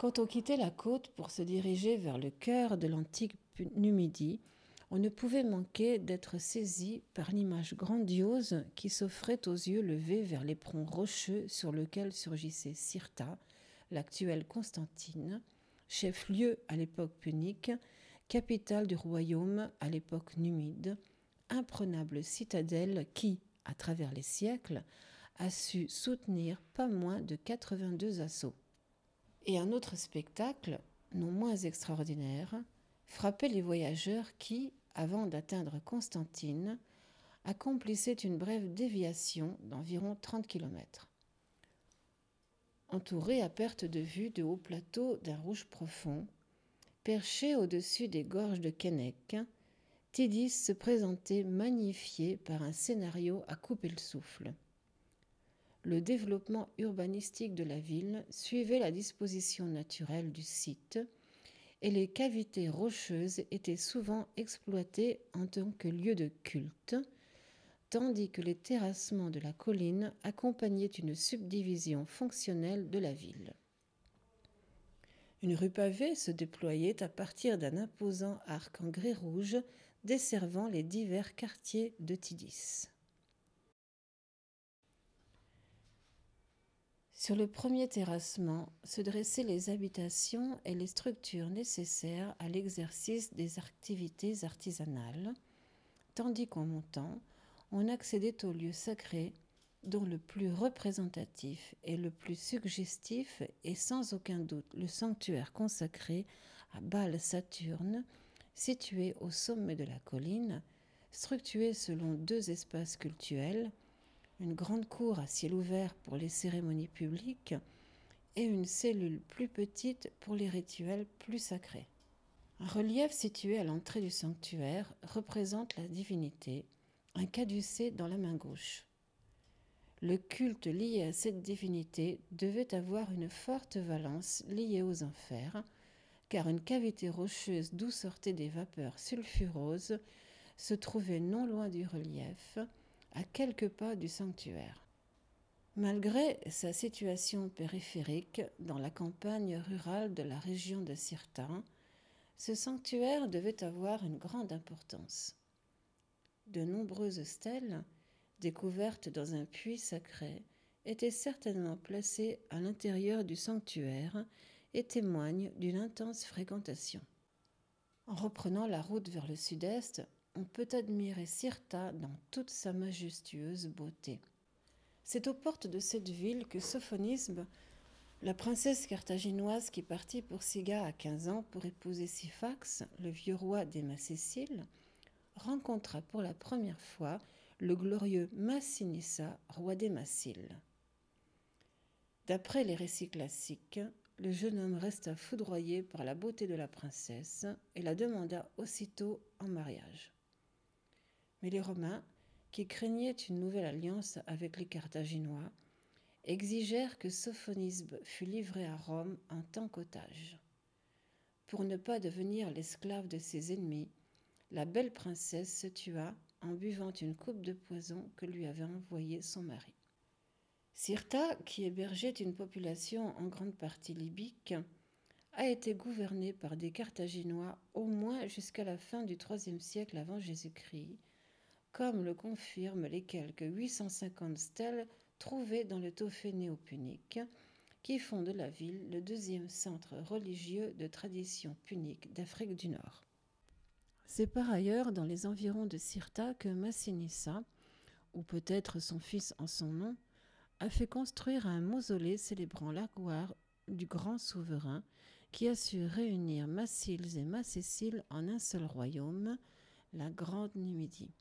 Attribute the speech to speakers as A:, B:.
A: Quand on quittait la côte pour se diriger vers le cœur de l'antique Numidie, on ne pouvait manquer d'être saisi par l'image grandiose qui s'offrait aux yeux levés vers l'éperon rocheux sur lequel surgissait Sirta, l'actuelle Constantine, chef-lieu à l'époque punique, capitale du royaume à l'époque numide, imprenable citadelle qui, à travers les siècles, a su soutenir pas moins de 82 assauts. Et un autre spectacle, non moins extraordinaire, frappait les voyageurs qui, avant d'atteindre Constantine, accomplissaient une brève déviation d'environ 30 km. Entouré à perte de vue de hauts plateaux d'un rouge profond, perché au-dessus des gorges de Kennec, Tidis se présentait magnifié par un scénario à couper le souffle le développement urbanistique de la ville suivait la disposition naturelle du site et les cavités rocheuses étaient souvent exploitées en tant que lieu de culte, tandis que les terrassements de la colline accompagnaient une subdivision fonctionnelle de la ville. Une rue pavée se déployait à partir d'un imposant arc en grès rouge desservant les divers quartiers de Tidis. Sur le premier terrassement se dressaient les habitations et les structures nécessaires à l'exercice des activités artisanales, tandis qu'en montant, on accédait au lieu sacré dont le plus représentatif et le plus suggestif est sans aucun doute le sanctuaire consacré à Baal Saturne, situé au sommet de la colline, structuré selon deux espaces cultuels, une grande cour à ciel ouvert pour les cérémonies publiques et une cellule plus petite pour les rituels plus sacrés. Un relief situé à l'entrée du sanctuaire représente la divinité, un caducée dans la main gauche. Le culte lié à cette divinité devait avoir une forte valence liée aux enfers, car une cavité rocheuse d'où sortaient des vapeurs sulfureuses se trouvait non loin du relief, à quelques pas du sanctuaire. Malgré sa situation périphérique dans la campagne rurale de la région de Sirta, ce sanctuaire devait avoir une grande importance. De nombreuses stèles, découvertes dans un puits sacré, étaient certainement placées à l'intérieur du sanctuaire et témoignent d'une intense fréquentation. En reprenant la route vers le sud-est, on peut admirer Sirta dans toute sa majestueuse beauté. C'est aux portes de cette ville que Sophonisbe, la princesse carthaginoise qui partit pour Siga à 15 ans pour épouser Syphax, le vieux roi des Masséciles, rencontra pour la première fois le glorieux Massinissa, roi des Massiles. D'après les récits classiques, le jeune homme resta foudroyé par la beauté de la princesse et la demanda aussitôt en mariage. Mais les Romains, qui craignaient une nouvelle alliance avec les Carthaginois, exigèrent que Sophonisbe fût livré à Rome en tant qu'otage. Pour ne pas devenir l'esclave de ses ennemis, la belle princesse se tua en buvant une coupe de poison que lui avait envoyée son mari. Cirta, qui hébergeait une population en grande partie libyque, a été gouvernée par des Carthaginois au moins jusqu'à la fin du IIIe siècle avant Jésus-Christ, comme le confirment les quelques 850 stèles trouvées dans le Tophée néo-punique, qui font de la ville le deuxième centre religieux de tradition punique d'Afrique du Nord. C'est par ailleurs dans les environs de Sirta que Massinissa, ou peut-être son fils en son nom, a fait construire un mausolée célébrant la gloire du grand souverain qui a su réunir Massiles et Massécile en un seul royaume, la Grande Numidie.